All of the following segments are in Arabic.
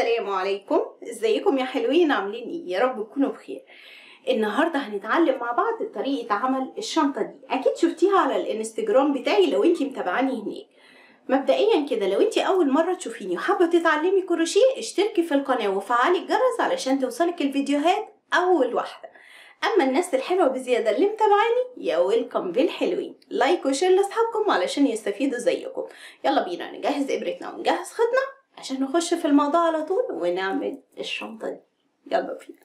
السلام عليكم ازيكم يا حلوين عاملين ايه يا رب تكونوا بخير النهارده هنتعلم مع بعض طريقه عمل الشنطه دي اكيد شفتيها على الانستجرام بتاعي لو انتي متابعاني هناك مبدئيا كده لو انتي اول مره تشوفيني وحابه تتعلمي كروشيه اشتركي في القناه وفعلي الجرس علشان توصلك الفيديوهات اول واحده اما الناس الحلوه بزياده اللي متابعاني يا ويلكم بالحلوين لايك وشير لاصحابكم علشان يستفيدوا زيكم يلا بينا نجهز ابرتنا ونجهز خيطنا عشان نخش في الموضوع على طول ونعمل الشنطة دي يلا بينا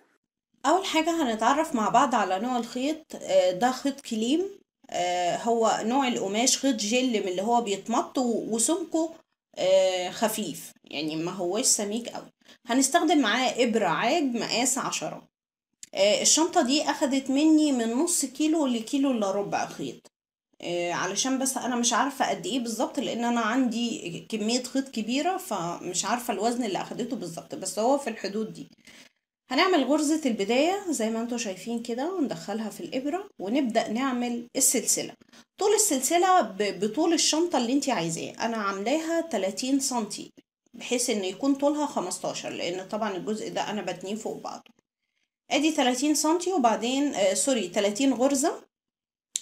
أول حاجة هنتعرف مع بعض على نوع الخيط آه، ده خيط كليم آه، هو نوع القماش خيط جل من اللي هو بيتمط وسمكه آه، خفيف يعني ما هوش سميك قوي هنستخدم معاه إبرة عاج مقاس عشرة الشنطة دي أخدت مني من نص كيلو لكيلو إلا ربع خيط آه، علشان بس انا مش عارفه قد ايه بالظبط لان انا عندي كميه خيط كبيره فمش عارفه الوزن اللي اخدته بالظبط بس هو في الحدود دي هنعمل غرزه البدايه زي ما انتم شايفين كده وندخلها في الابره ونبدا نعمل السلسله طول السلسله بطول الشنطه اللي انت عايزاه انا عاملاها 30 سنتي بحيث ان يكون طولها 15 لان طبعا الجزء ده انا بتنيه فوق بعضه ادي 30 سنتي وبعدين آه سوري 30 غرزه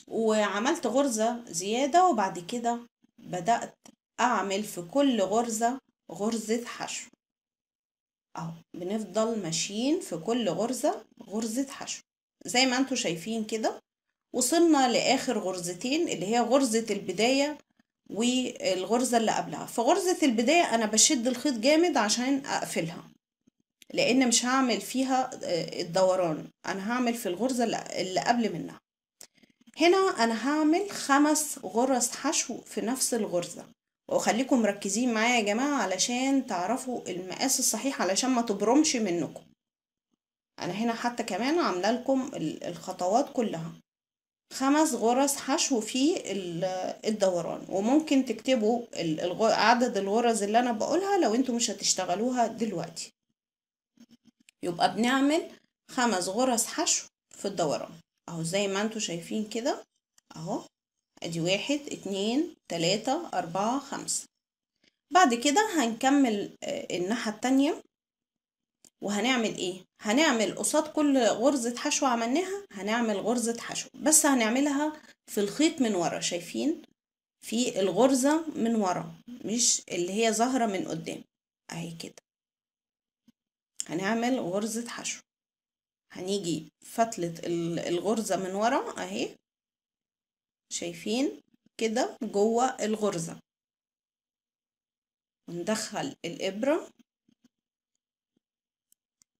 وعملت غرزة زيادة وبعد كده بدأت أعمل في كل غرزة غرزة حشو أهو بنفضل ماشيين في كل غرزة غرزة حشو زي ما انتوا شايفين كده وصلنا لآخر غرزتين اللي هي غرزة البداية والغرزة اللي قبلها في غرزة البداية أنا بشد الخيط جامد عشان أقفلها لأن مش هعمل فيها آه، الدوران أنا هعمل في الغرزة اللي قبل منها هنا انا هعمل خمس غرز حشو في نفس الغرزة واخليكم مركزين معايا يا جماعة علشان تعرفوا المقاس الصحيح علشان ما تبرمش منكم انا هنا حتى كمان عامله لكم الخطوات كلها خمس غرز حشو في الدوران وممكن تكتبوا عدد الغرز اللي انا بقولها لو انتوا مش هتشتغلوها دلوقتي يبقى بنعمل خمس غرز حشو في الدوران اهو زي ما انتوا شايفين كده اهو ادي واحد اتنين تلاتة اربعة خمسة بعد كده هنكمل آه، الناحية التانية وهنعمل ايه هنعمل قصاد كل غرزة حشو عملناها هنعمل غرزة حشو بس هنعملها في الخيط من ورا شايفين في الغرزة من ورا مش اللي هي ظاهرة من قدام اهي كده هنعمل غرزة حشو هنيجي فتلة الغرزة من ورا اهي شايفين كده جوه الغرزة وندخل الإبرة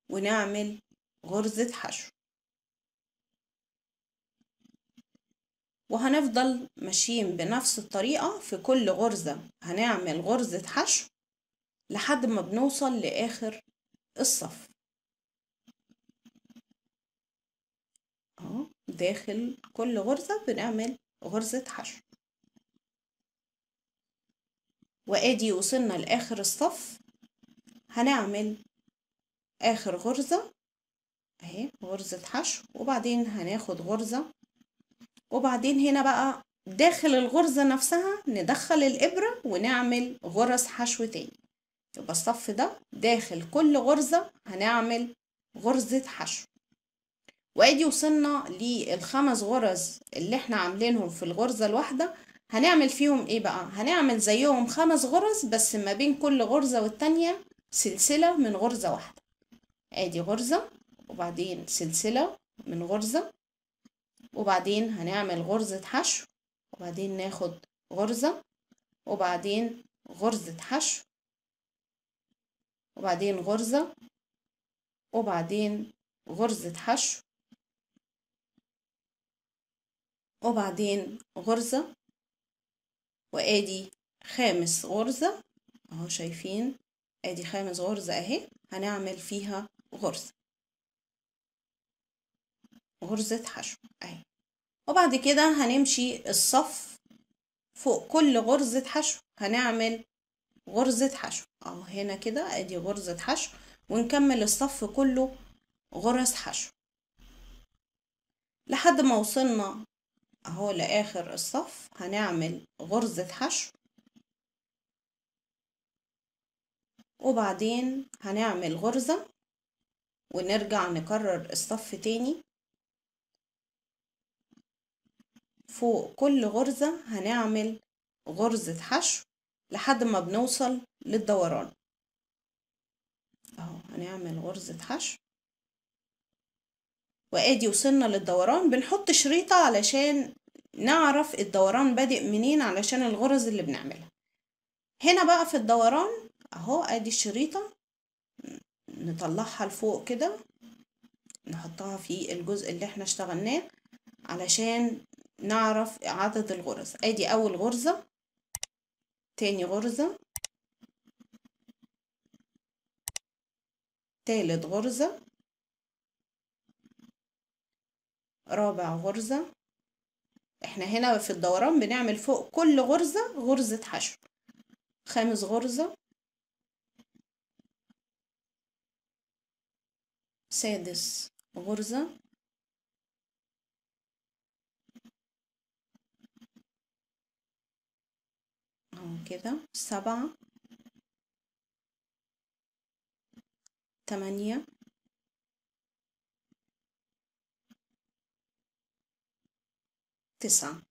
ونعمل غرزة حشو وهنفضل ماشيين بنفس الطريقة في كل غرزة هنعمل غرزة حشو لحد ما بنوصل لآخر الصف داخل كل غرزة بنعمل غرزة حشو وادي وصلنا لاخر الصف هنعمل اخر غرزة اهي غرزة حشو وبعدين هناخد غرزة وبعدين هنا بقى داخل الغرزة نفسها ندخل الإبرة ونعمل غرز حشو تاني يبقى الصف ده داخل كل غرزة هنعمل غرزة حشو وادي وصلنا للخمس غرز اللي احنا عاملينهم في الغرزة الواحدة هنعمل فيهم ايه بقى هنعمل زيهم خمس غرز بس ما بين كل غرزة والتانية سلسلة من غرزة واحدة ادي غرزة وبعدين سلسلة من غرزة وبعدين هنعمل غرزة حشو وبعدين ناخد غرزة وبعدين غرزة حشو وبعدين غرزة وبعدين غرزة حشو وبعدين غرزة وادي خامس غرزة اهو شايفين ادي خامس غرزة اهي هنعمل فيها غرزة غرزة حشو اهي وبعد كده هنمشي الصف فوق كل غرزة حشو هنعمل غرزة حشو اهو هنا كده ادي غرزة حشو ونكمل الصف كله غرز حشو لحد ما وصلنا اهو لاخر الصف هنعمل غرزة حشو وبعدين هنعمل غرزة ونرجع نكرر الصف تاني فوق كل غرزة هنعمل غرزة حشو لحد ما بنوصل للدوران اهو هنعمل غرزة حشو وادي وصلنا للدوران بنحط شريطة علشان نعرف الدوران بادئ منين علشان الغرز اللي بنعملها هنا بقى في الدوران اهو ادي الشريطة نطلعها لفوق كده نحطها في الجزء اللي احنا اشتغلناه علشان نعرف عدد الغرز ادي اول غرزة تاني غرزة تالت غرزة رابع غرزة احنا هنا في الدوران بنعمل فوق كل غرزة غرزة حشو خامس غرزة سادس غرزة اهو كده سبعة تمانية تسعة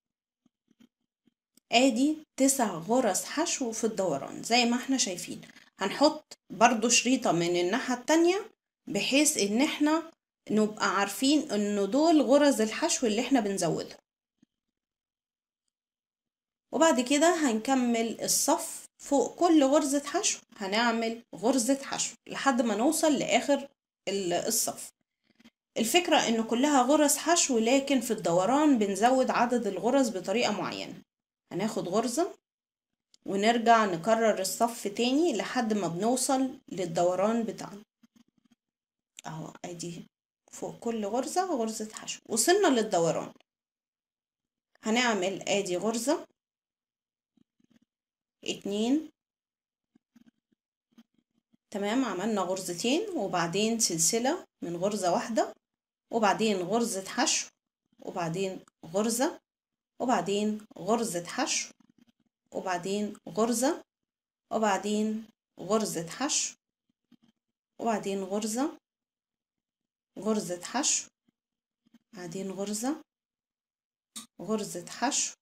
ادي تسع غرز حشو في الدوران زي ما احنا شايفين هنحط برضو شريطة من الناحية التانية بحيث ان احنا نبقى عارفين ان دول غرز الحشو اللي احنا بنزودها وبعد كده هنكمل الصف فوق كل غرزة حشو هنعمل غرزة حشو لحد ما نوصل لآخر الصف الفكرة إن كلها غرز حشو لكن في الدوران بنزود عدد الغرز بطريقة معينة هناخد غرزة ونرجع نكرر الصف تاني لحد ما بنوصل للدوران بتاعنا اهو ادي فوق كل غرزة غرزة حشو وصلنا للدوران هنعمل ادي غرزة اتنين تمام عملنا غرزتين وبعدين سلسلة من غرزة واحدة وبعدين غرزة حشو وبعدين غرزة وبعدين غرزة حشو وبعدين غرزة وبعدين غرزة حشو وبعدين غرزة غرزة حشو بعدين غرزة غرزة حشو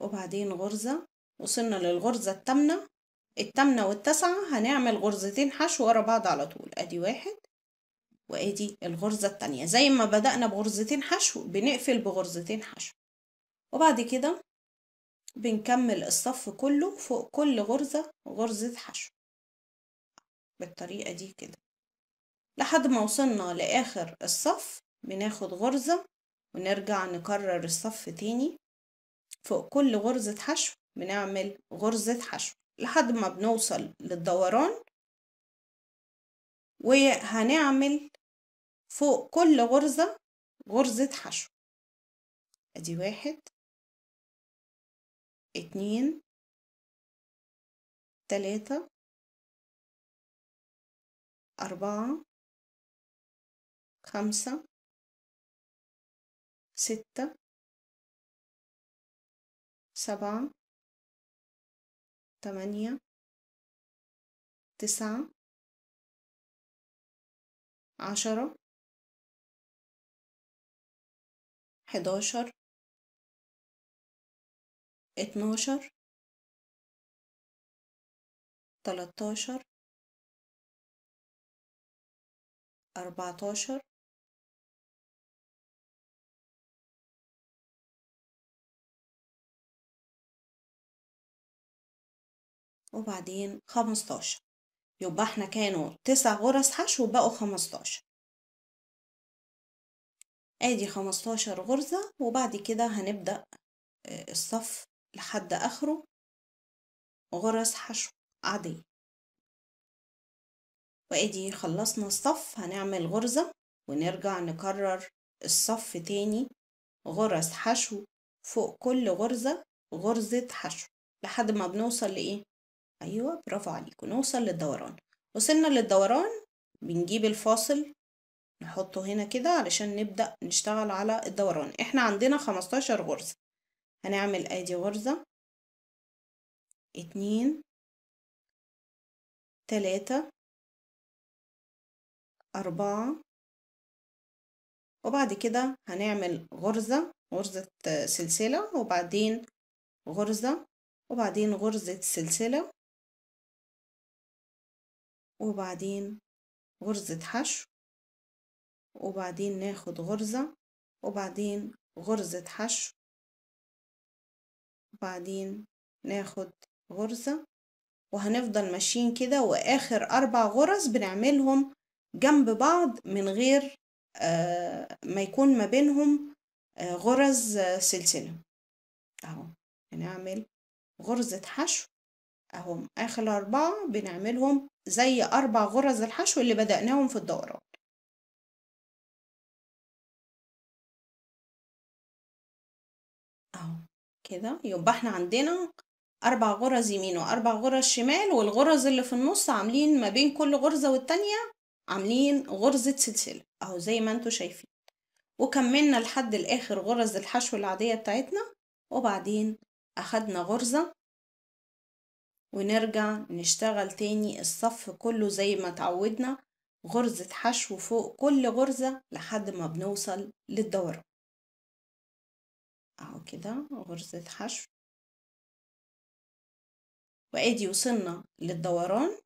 وبعدين غرزة وصلنا للغرزة التامنة التامنة والتاسعة هنعمل غرزتين حشو ورا بعض على طول ادي واحد وادي الغرزة التانية زي ما بدأنا بغرزتين حشو بنقفل بغرزتين حشو وبعد كده بنكمل الصف كله فوق كل غرزة غرزة حشو بالطريقة دي كده لحد ما وصلنا لآخر الصف بناخد غرزة ونرجع نكرر الصف تاني فوق كل غرزة حشو بنعمل غرزة حشو لحد ما بنوصل للدوران وهنعمل فوق كل غرزة غرزة حشو ادي واحد اتنين تلاتة أربعة خمسة ستة سبعة تمانية تسعة عشرة حداشر اتناشر تلاتاشر أربعتاشر وبعدين خمستاشر يبقى احنا كانوا تسع غرز حشو بقوا خمستاشر ادي خمستاشر غرزة وبعد كده هنبدأ آه، الصف لحد اخره غرز حشو عادية وادي خلصنا الصف هنعمل غرزة ونرجع نكرر الصف تاني غرز حشو فوق كل غرزة غرزة حشو لحد ما بنوصل لإيه أيوة برافو عليكم نوصل للدوران وصلنا للدوران بنجيب الفاصل نحطه هنا كده علشان نبدأ نشتغل على الدوران احنا عندنا خمستاشر غرزة هنعمل ادي غرزة اتنين تلاتة أربعة وبعد كده هنعمل غرزة غرزة سلسلة وبعدين غرزة وبعدين غرزة سلسلة وبعدين غرزة حشو وبعدين ناخد غرزة وبعدين غرزة حشو وبعدين ناخد غرزة وهنفضل ماشيين كده وآخر أربع غرز بنعملهم جنب بعض من غير آه، ما يكون ما بينهم آه، غرز آه، سلسلة أهو هنعمل غرزة حشو أهو آخر أربعة بنعملهم زي أربع غرز الحشو اللي بدأناهم في الدوران أهو كده يبقى احنا عندنا أربع غرز يمين وأربع غرز شمال والغرز اللي في النص عاملين ما بين كل غرزة والتانية عاملين غرزة سلسلة أهو زي ما انتوا شايفين وكملنا لحد الآخر غرز الحشو العادية بتاعتنا وبعدين أخدنا غرزة ونرجع نشتغل تاني الصف كله زي ما اتعودنا غرزة حشو فوق كل غرزة لحد ما بنوصل للدورة اهو كده غرزة حشو وادي وصلنا للدوران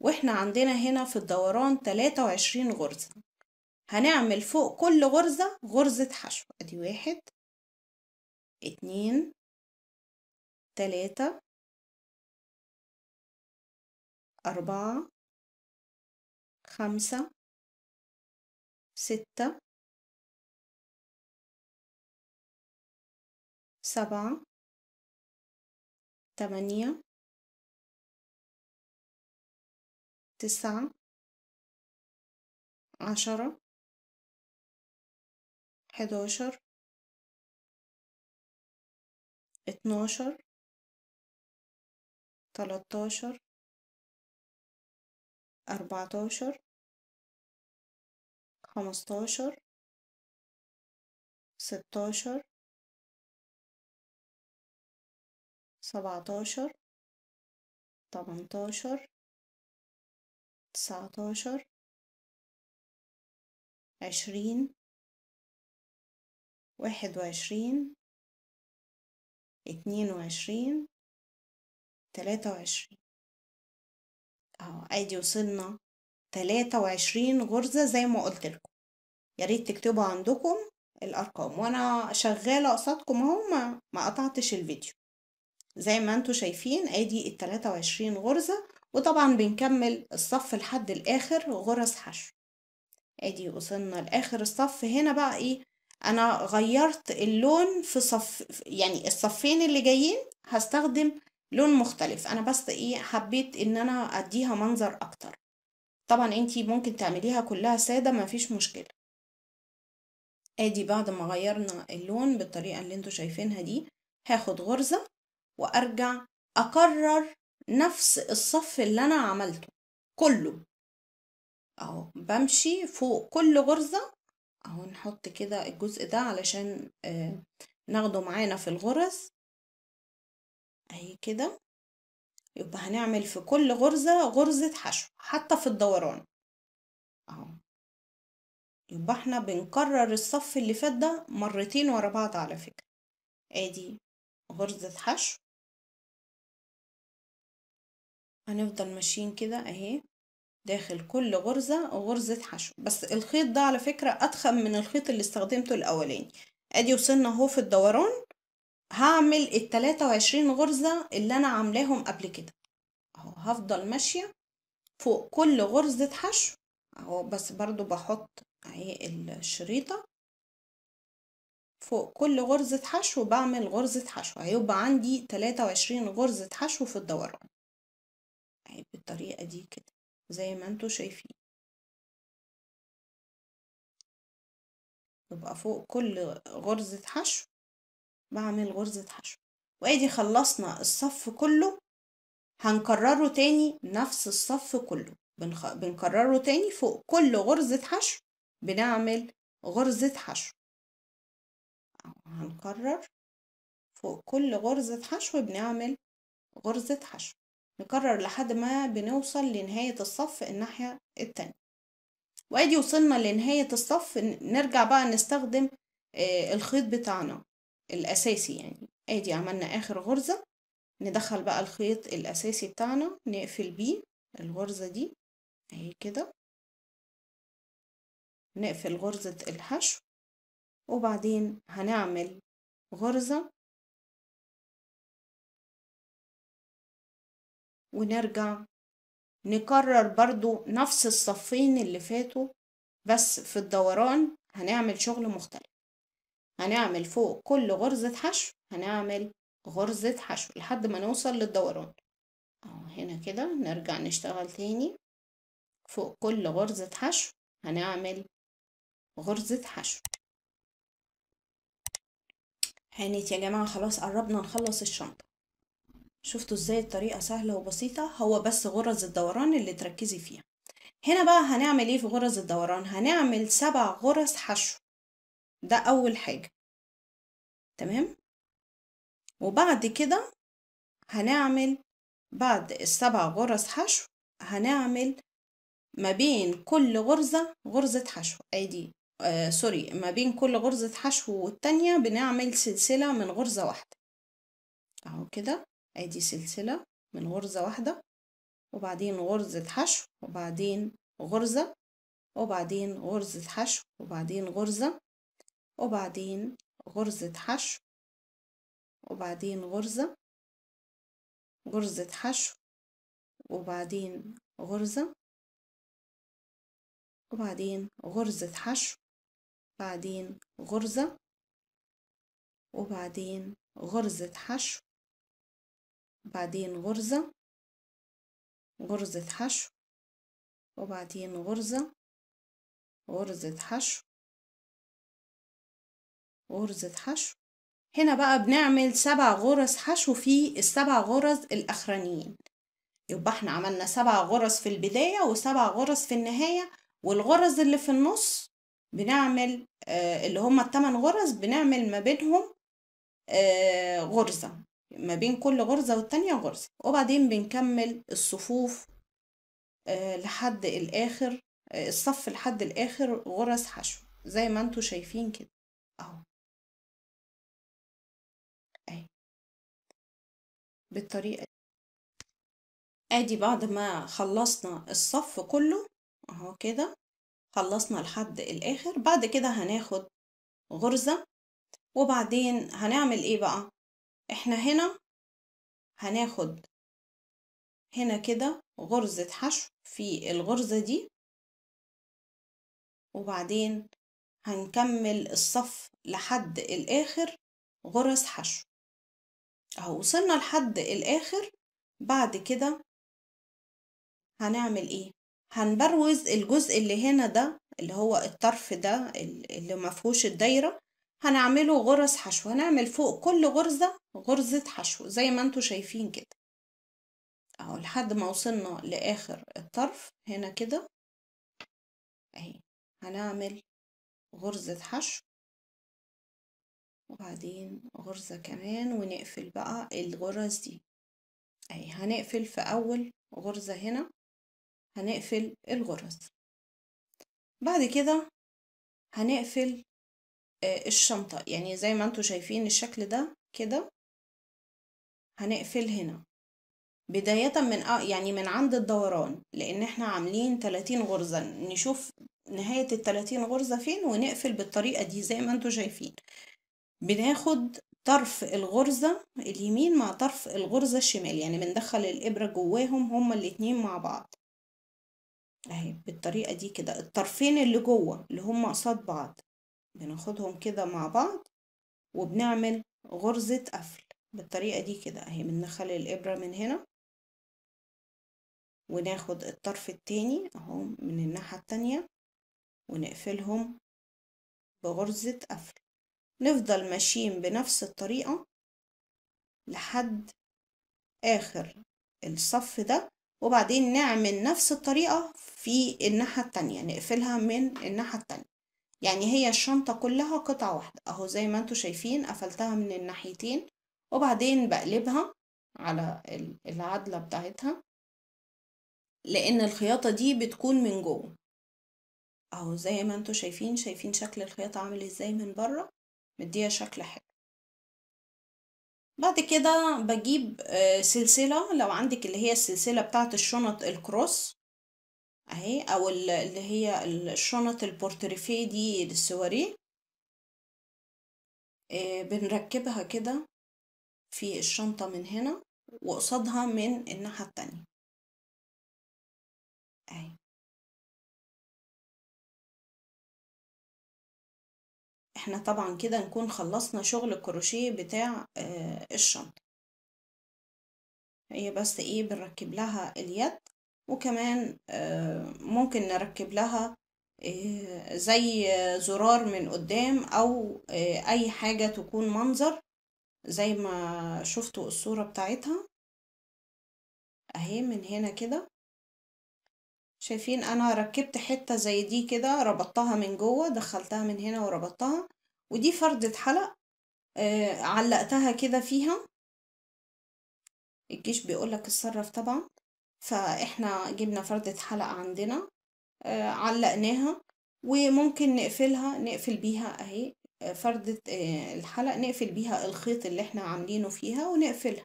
واحنا عندنا هنا في الدوران 23 غرزة هنعمل فوق كل غرزة غرزة حشو ادي واحد اتنين تلاتة أربعة خمسة ستة سبعة تمانية تسعة عشرة حداشر اتناشر تلاتاشر أربعتاشر خمستاشر ستاشر سبعتاشر تمنتاشر تسعتاشر عشرين واحد وعشرين اتنين وعشرين تلاتة وعشرين اهو ادي وصلنا تلاتة وعشرين غرزة زي ما قلت لكم يا ريت تكتبوا عندكم الارقام وانا شغالة قصادكم اهو ما, ما قطعتش الفيديو زي ما انتوا شايفين ادي التلاتة وعشرين غرزة وطبعا بنكمل الصف لحد الاخر غرز حشو ادي وصلنا لاخر الصف هنا بقى ايه انا غيرت اللون في صف يعني الصفين اللي جايين هستخدم لون مختلف انا بس ايه حبيت ان انا اديها منظر اكتر طبعا انتي ممكن تعمليها كلها سادة مفيش مشكلة ادي بعد ما غيرنا اللون بالطريقة اللي انتوا شايفينها دي هاخد غرزة وارجع اكرر نفس الصف اللي انا عملته كله اهو بمشي فوق كل غرزة اهو نحط كده الجزء ده علشان آه ناخده معانا في الغرز اهي كده يبقى هنعمل في كل غرزة غرزة حشو حتى في الدوران اهو يبقى احنا بنكرر الصف اللي فات ده مرتين ورا بعض على فكرة ادي غرزة حشو هنفضل ماشيين كده اهي داخل كل غرزة غرزة حشو بس الخيط ده على فكرة اتخم من الخيط اللي استخدمته الأولاني أدي وصلنا أهو في الدوران هعمل التلاتة وعشرين غرزة اللي أنا عاملاهم قبل كده أهو هفضل ماشية فوق كل غرزة حشو أهو بس برضو بحط أهي الشريطة فوق كل غرزة حشو بعمل غرزة حشو هيبقى عندي تلاتة وعشرين غرزة حشو في الدوران أهي بالطريقة دي كده زي ما انتوا شايفين يبقى فوق كل غرزة حشو بعمل غرزة حشو وادي خلصنا الصف كله هنكرره تاني نفس الصف كله بنخ... بنكرره تاني فوق كل غرزة حشو بنعمل غرزة حشو هنكرر فوق كل غرزة حشو بنعمل غرزة حشو نكرر لحد ما بنوصل لنهاية الصف الناحية التانية وادي وصلنا لنهاية الصف نرجع بقى نستخدم آه، الخيط بتاعنا الأساسي يعني ادي عملنا آخر غرزة ندخل بقى الخيط الأساسي بتاعنا نقفل بيه الغرزة دي اهي كده نقفل غرزة الحشو وبعدين هنعمل غرزة ونرجع نكرر برضو نفس الصفين اللي فاتوا بس في الدوران هنعمل شغل مختلف هنعمل فوق كل غرزة حشو هنعمل غرزة حشو لحد ما نوصل للدوران اهو هنا كده نرجع نشتغل تاني فوق كل غرزة حشو هنعمل غرزة حشو هانت يا جماعة خلاص قربنا نخلص الشنطة شفتوا ازاي الطريقة سهلة وبسيطة هو بس غرز الدوران اللي تركزي فيها هنا بقى هنعمل ايه في غرز الدوران هنعمل سبع غرز حشو ده أول حاجة تمام وبعد كده هنعمل بعد السبع غرز حشو هنعمل ما بين كل غرزة غرزة حشو ادي آه سوري ما بين كل غرزة حشو والتانية بنعمل سلسلة من غرزة واحدة اهو كده ادي سلسلة من غرزة واحدة وبعدين غرزة حشو وبعدين غرزة وبعدين غرزة حشو وبعدين غرزة وبعدين غرزة حشو وبعدين غرزة غرزة حشو وبعدين غرزة وبعدين غرزة حشو بعدين غرزة وبعدين غرزة حشو بعدين غرزة غرزة حشو وبعدين غرزة غرزة حشو غرزة حشو هنا بقى بنعمل سبع غرز حشو في السبع غرز الأخرانيين يبقى احنا عملنا سبع غرز في البداية وسبع غرز في النهاية والغرز اللي في النص بنعمل آه اللي هما التمن غرز بنعمل ما بينهم آه غرزة ما بين كل غرزة والتانية غرزة وبعدين بنكمل الصفوف آه لحد الآخر آه، الصف لحد الآخر غرز حشو زي ما انتوا شايفين كده اهو بالطريقة دي ادي بعد ما خلصنا الصف كله اهو كده خلصنا لحد الاخر بعد كده هناخد غرزة وبعدين هنعمل ايه بقى احنا هنا هناخد هنا كده غرزة حشو في الغرزة دي وبعدين هنكمل الصف لحد الآخر غرز حشو اهو وصلنا لحد الاخر بعد كده هنعمل ايه هنبروز الجزء اللي هنا ده اللي هو الطرف ده اللي مفهوش الدايرة هنعمله غرز حشو هنعمل فوق كل غرزة غرزة حشو زي ما انتوا شايفين كده اهو لحد ما وصلنا لاخر الطرف هنا كده اهي هنعمل غرزة حشو وبعدين غرزة كمان ونقفل بقى الغرز دي اهي هنقفل في اول غرزة هنا هنقفل الغرز بعد كده هنقفل آه، الشنطة يعني زي ما انتوا شايفين الشكل ده كده هنقفل هنا بداية من اه يعني من عند الدوران لان احنا عاملين 30 غرزة نشوف نهاية التلاتين غرزة فين ونقفل بالطريقة دي زي ما انتوا شايفين بناخد طرف الغرزة اليمين مع طرف الغرزة الشمال يعني بندخل الإبرة جواهم هما الاتنين مع بعض اهي بالطريقة دي كده الطرفين اللي جوه اللي هما قصاد بعض بناخدهم كده مع بعض وبنعمل غرزة قفل بالطريقة دي كده اهي بندخل الإبرة من هنا وناخد الطرف التاني اهو من الناحية التانية ونقفلهم بغرزة قفل نفضل ماشيين بنفس الطريقة لحد آخر الصف ده وبعدين نعمل نفس الطريقة في الناحية التانية نقفلها من الناحية التانية يعني هي الشنطة كلها قطعة واحدة اهو زي ما انتوا شايفين قفلتها من الناحيتين وبعدين بقلبها على العدلة بتاعتها لان الخياطة دي بتكون من جوه اهو زي ما انتوا شايفين شايفين شكل الخياطة عامل ازاي من بره مديها شكل حلو بعد كده بجيب آه، سلسلة لو عندك اللي هي السلسلة بتاعت الشنط الكروس اهي او اللي هي الشنط البورتريفيه دي للسواريه آه، بنركبها كده في الشنطة من هنا وقصادها من الناحية التانية اهي احنا طبعا كده نكون خلصنا شغل الكروشيه بتاع آه الشنطة هي بس ايه بنركب لها اليد وكمان آه ممكن نركب لها آه زي زرار من قدام او آه، اي حاجة تكون منظر زي ما شفتوا الصورة بتاعتها اهي من هنا كده شايفين انا ركبت حتة زي دي كده ربطتها من جوه دخلتها من هنا وربطتها ودي فردة حلق آه علقتها كده فيها الجيش بيقولك اتصرف طبعا فاحنا جبنا فردة حلق عندنا آه علقناها وممكن نقفلها نقفل بيها اهي آه، فردة آه الحلق نقفل بيها الخيط اللي احنا عاملينه فيها ونقفلها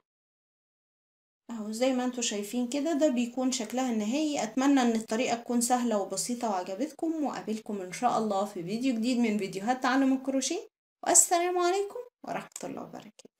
اهو زي ما انتوا شايفين كده ده بيكون شكلها النهائي اتمنى ان الطريقه تكون سهله وبسيطه وعجبتكم واقابلكم ان شاء الله في فيديو جديد من فيديوهات تعلم الكروشيه والسلام عليكم ورحمه الله وبركاته